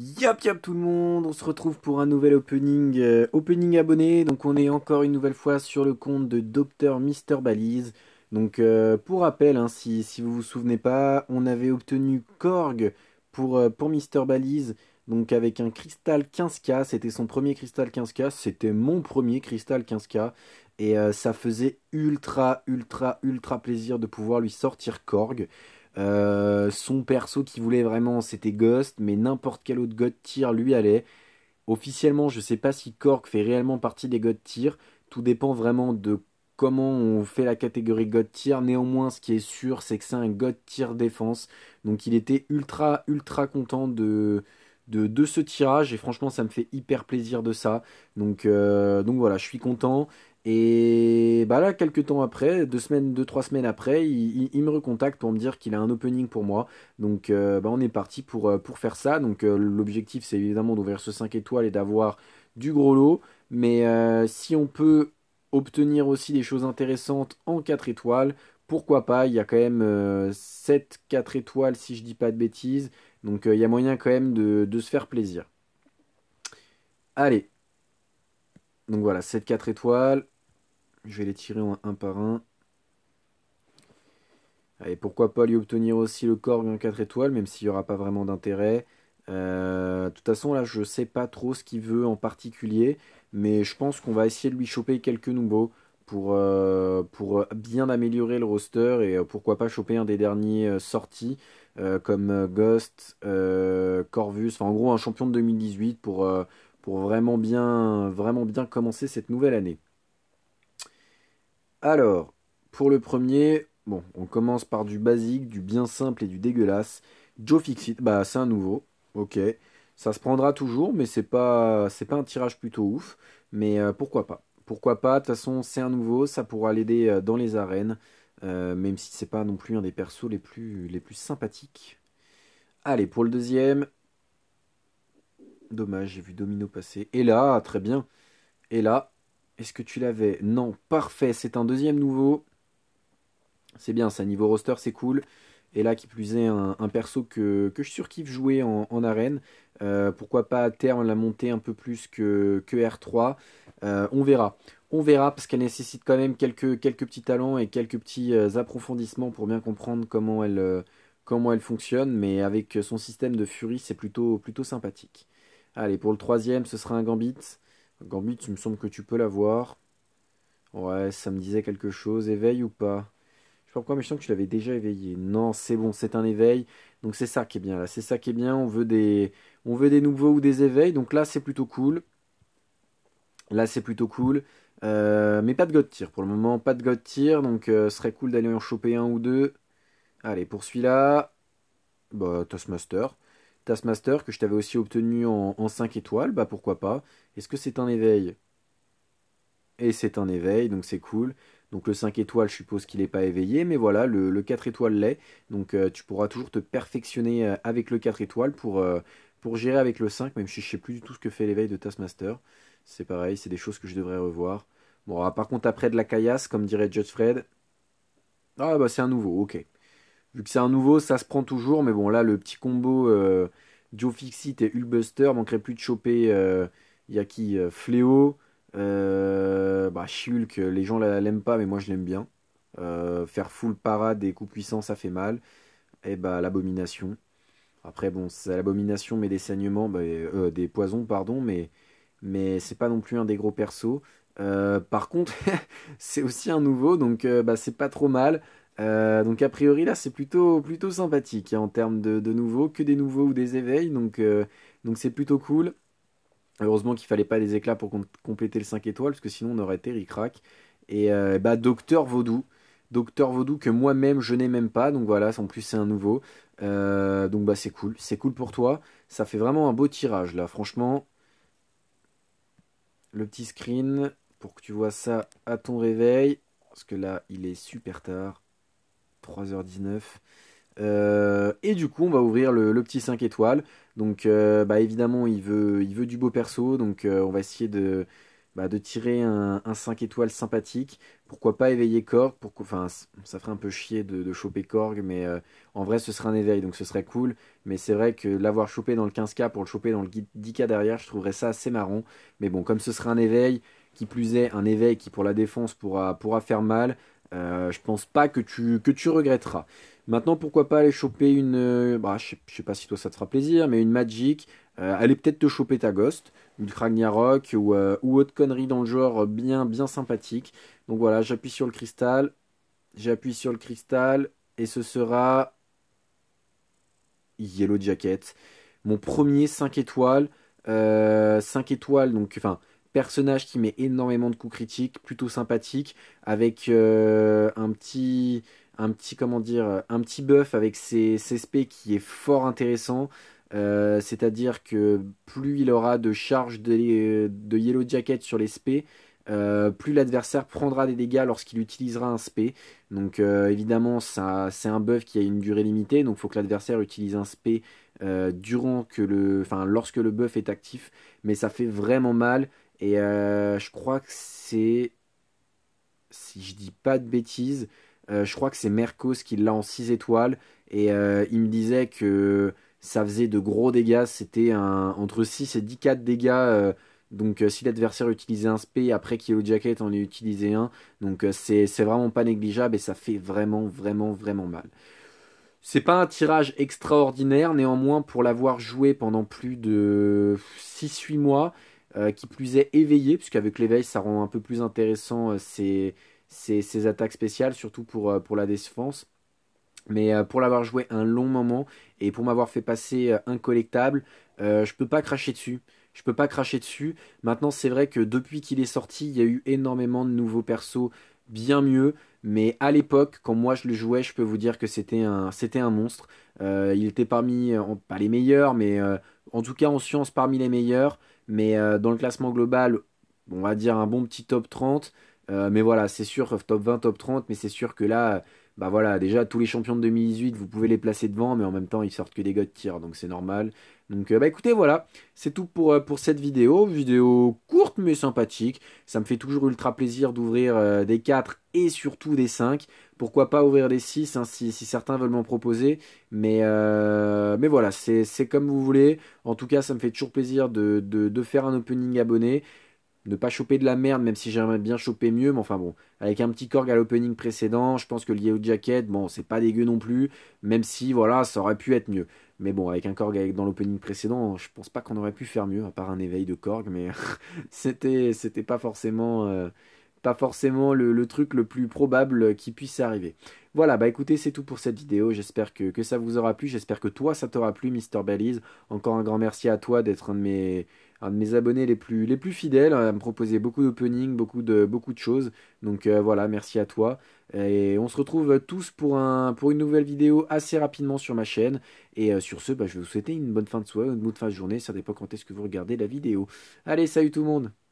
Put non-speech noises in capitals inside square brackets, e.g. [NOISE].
Yop yop tout le monde, on se retrouve pour un nouvel opening, euh, opening abonné. Donc on est encore une nouvelle fois sur le compte de Dr Mr. Balise. Donc euh, pour rappel, hein, si, vous vous souvenez pas, on avait obtenu Korg pour, Mr. Euh, pour Balise. Donc avec un cristal 15K, c'était son premier cristal 15K, c'était mon premier cristal 15K. Et ça faisait ultra ultra ultra plaisir de pouvoir lui sortir Korg. Euh, son perso qui voulait vraiment, c'était Ghost, mais n'importe quel autre God Tier lui allait. Officiellement, je sais pas si Cork fait réellement partie des God Tier. Tout dépend vraiment de comment on fait la catégorie God Tier. Néanmoins, ce qui est sûr, c'est que c'est un God Tier défense. Donc il était ultra, ultra content de, de, de, ce tirage et franchement ça me fait hyper plaisir de ça. Donc, euh, donc voilà, je suis content. Et bah là, quelques temps après, deux semaines, deux trois semaines après, il, me recontacte pour me dire qu'il a un opening pour moi. Donc euh, bah, on est parti pour, euh, pour faire ça. Donc euh, l'objectif, c'est évidemment d'ouvrir ce 5 étoiles et d'avoir du gros lot. Mais si on peut obtenir aussi des choses intéressantes en 4 étoiles, pourquoi pas Il y a quand même 7 4 étoiles, si je dis pas de bêtises. Donc il y a moyen quand même de, de se faire plaisir. Allez. Donc voilà, 7 4 étoiles. Je vais les tirer un, par un. Et pourquoi pas lui obtenir aussi le Korg en 4 étoiles, même s'il n'y aura pas vraiment d'intérêt. Euh, de toute façon, là, je ne sais pas trop ce qu'il veut en particulier, mais je pense qu'on va essayer de lui choper quelques nouveaux pour, euh, pour bien améliorer le roster et euh, pourquoi pas choper un des derniers sortis comme Ghost, Corvus, en gros un champion de 2018 pour, pour vraiment, bien, vraiment bien commencer cette nouvelle année. Alors, pour le premier, bon, on commence par du basique, du bien simple et du dégueulasse. Joe Fixit, bah c'est un nouveau, ok. Ça se prendra toujours, mais c'est pas, c'est pas un tirage plutôt ouf. Mais euh, pourquoi pas Pourquoi pas De toute façon, c'est un nouveau, ça pourra l'aider euh, dans les arènes, euh, même si c'est pas non plus un des persos les plus, les plus sympathiques. Allez, pour le deuxième. Dommage, j'ai vu Domino passer. Et là, très bien. Et là, est-ce que tu l'avais Non, parfait, c'est un deuxième nouveau. C'est bien ça, niveau roster, c'est cool. Et là, qui plus est, un, perso que, que, je surkiffe jouer en, arène. Euh, pourquoi pas à terme la monter un peu plus que, que R3 euh, On verra. On verra parce qu'elle nécessite quand même quelques, quelques petits talents et quelques petits euh, approfondissements pour bien comprendre comment elle, comment elle fonctionne. Mais avec son système de furie, c'est plutôt, plutôt sympathique. Allez, pour le troisième, ce sera un gambit. Gambit, il me semble que tu peux l'avoir. Ouais, ça me disait quelque chose. Éveil ou pas Je sais pas pourquoi, mais je sens que tu l'avais déjà éveillé. Non, c'est bon, c'est un éveil. Donc c'est ça qui est bien là. C'est ça qui est bien. On veut des, on veut des nouveaux ou des éveils. Donc là, c'est plutôt cool. Là, c'est plutôt cool. Euh, mais pas de God tir pour le moment. Pas de God Donc euh, ce serait cool d'aller en choper un ou deux. Allez, pour celui-là. Bah, Toastmaster. Taskmaster que je t'avais aussi obtenu en, 5 étoiles, bah pourquoi pas. Est-ce que c'est un éveil Et c'est un éveil, donc c'est cool. Donc le 5 étoiles, je suppose qu'il n'est pas éveillé, mais voilà, le, 4 étoiles l'est. Donc euh, tu pourras toujours te perfectionner euh, avec le 4 étoiles pour, euh, pour gérer avec le 5, même si je ne sais plus du tout ce que fait l'éveil de Taskmaster. C'est pareil, c'est des choses que je devrais revoir. Bon, ah, par contre, après de la caillasse, comme dirait Judge Fred. Ah, bah c'est un nouveau, ok. Vu que c'est un nouveau, ça se prend toujours. Mais bon, là, le petit combo euh, Joe Fixit et Hulkbuster manquerait plus de choper. Euh, Yaki euh, Fléau. bah, Shulk, les gens l'aiment pas, mais moi je l'aime bien. faire full parade des coups puissants, ça fait mal. Et eh bah, l'abomination. Après, bon, c'est l'abomination, mais des saignements, bah, des poisons, pardon, mais, mais c'est pas non plus un des gros persos. par contre, [LAUGHS] c'est aussi un nouveau, donc bah, c'est pas trop mal. Euh, donc a priori là c'est plutôt plutôt sympathique hein, en termes de, nouveaux, que des nouveaux ou des éveils, donc euh, donc c'est plutôt cool. Heureusement qu'il fallait pas des éclats pour compléter le 5 étoiles, parce que sinon on aurait été ricrac. Et euh, bah Docteur Vaudou, Docteur Vaudou que moi-même je n'ai même pas, donc voilà, en plus c'est un nouveau. donc bah c'est cool, c'est cool pour toi. Ça fait vraiment un beau tirage là, franchement. Le petit screen pour que tu vois ça à ton réveil, parce que là il est super tard. 3h19. Euh, et du coup, on va ouvrir le, petit 5 étoiles. Donc, euh, bah, évidemment, il veut, il veut du beau perso. Donc, euh, on va essayer de, bah, de tirer un, 5 étoiles sympathique. Pourquoi pas éveiller Korg Enfin, ça ferait un peu chier de, choper Korg, mais en vrai, ce serait un éveil, donc ce serait cool. Mais c'est vrai que l'avoir chopé dans le 15K pour le choper dans le 10K derrière, je trouverais ça assez marrant. Mais bon, comme ce serait un éveil, qui plus est, un éveil qui pour la défense pourra, pourra faire mal. Euh, je pense pas que tu, que tu regretteras. Maintenant, pourquoi pas aller choper une. Euh, bah, je, sais, pas si toi ça te fera plaisir, mais une Magic. Euh, allez peut-être te choper ta Ghost, une Kragniarok ou, ou autre connerie dans le genre bien, bien sympathique. Donc voilà, j'appuie sur le cristal. J'appuie sur le cristal et ce sera. Yellow Jacket. Mon premier 5 étoiles. 5 étoiles, donc enfin personnage qui met énormément de coups critiques, plutôt sympathique, avec euh, un petit un petit comment dire un petit buff avec ses, ses qui est fort intéressant. Euh, c'est-à-dire que plus il aura de charge de, Yellow Jacket sur les SP, euh, plus l'adversaire prendra des dégâts lorsqu'il utilisera un SP. Donc évidemment évidemment, c'est un buff qui a une durée limitée, donc il faut que l'adversaire utilise un SP durant que le, enfin, lorsque le buff est actif. Mais ça fait vraiment mal et euh, je crois que c'est, si je dis pas de bêtises, euh, je crois que c'est Mercos qui l'a en 6 étoiles. Et euh, il me disait que ça faisait de gros dégâts. C'était entre 6 et 10 4 dégâts. donc si l'adversaire utilisait un spé, après qu'il le jacket, on ait utilisé un. Donc c'est vraiment pas négligeable et ça fait vraiment, vraiment, vraiment mal. C'est pas un tirage extraordinaire, néanmoins pour l'avoir joué pendant plus de 6-8 mois, euh, qui plus est éveillé, puisqu'avec l'éveil ça rend un peu plus intéressant euh, ces attaques spéciales, surtout pour, euh, pour la défense. Mais pour l'avoir joué un long moment et pour m'avoir fait passer un collectable, je peux pas cracher dessus. Je peux pas cracher dessus. Maintenant, c'est vrai que depuis qu'il est sorti, il y a eu énormément de nouveaux persos bien mieux. Mais à l'époque, quand moi je le jouais, je peux vous dire que c'était un, c'était un monstre. il était parmi, pas les meilleurs, mais en tout cas en science, parmi les meilleurs, mais euh, dans le classement global, on va dire un bon petit top 30. Euh, mais voilà, c'est sûr, top 20, top 30, mais c'est sûr que là, bah voilà, déjà tous les champions de 2018, vous pouvez les placer devant, mais en même temps ils sortent que des de tir, donc c'est normal. Donc euh, bah écoutez, voilà, c'est tout pour, euh, pour cette vidéo, vidéo courte mais sympathique. Ça me fait toujours ultra plaisir d'ouvrir euh, des 4 et surtout des 5. Pourquoi pas ouvrir des 6 hein, si, certains veulent m'en proposer. Mais, mais voilà, c'est comme vous voulez. En tout cas, ça me fait toujours plaisir de, de faire un opening abonné ne pas choper de la merde, même si j'aimerais bien choper mieux. Mais enfin bon, avec un petit Korg à l'opening précédent, je pense que le Yellow Jacket, bon, c'est pas dégueu non plus, même si voilà, ça aurait pu être mieux. Mais bon, avec un Korg dans l'opening précédent, je pense pas qu'on aurait pu faire mieux, à part un éveil de Korg, mais [LAUGHS] c'était, c'était pas forcément. Euh, pas forcément le, truc le plus probable qui puisse arriver. Voilà, bah écoutez, c'est tout pour cette vidéo. J'espère que, ça vous aura plu. J'espère que toi, ça t'aura plu, Mister Balise. Encore un grand merci à toi d'être un de mes un de mes abonnés les plus, les plus fidèles, euh, à me proposer beaucoup d'openings, beaucoup de, beaucoup de choses. Donc euh, voilà, merci à toi. Et on se retrouve tous pour, un, pour une nouvelle vidéo assez rapidement sur ma chaîne. Et euh, sur ce, bah, je vais vous souhaiter une bonne fin de soirée, une bonne fin de journée. Ça dépend quand est-ce que vous regardez la vidéo. Allez, salut tout le monde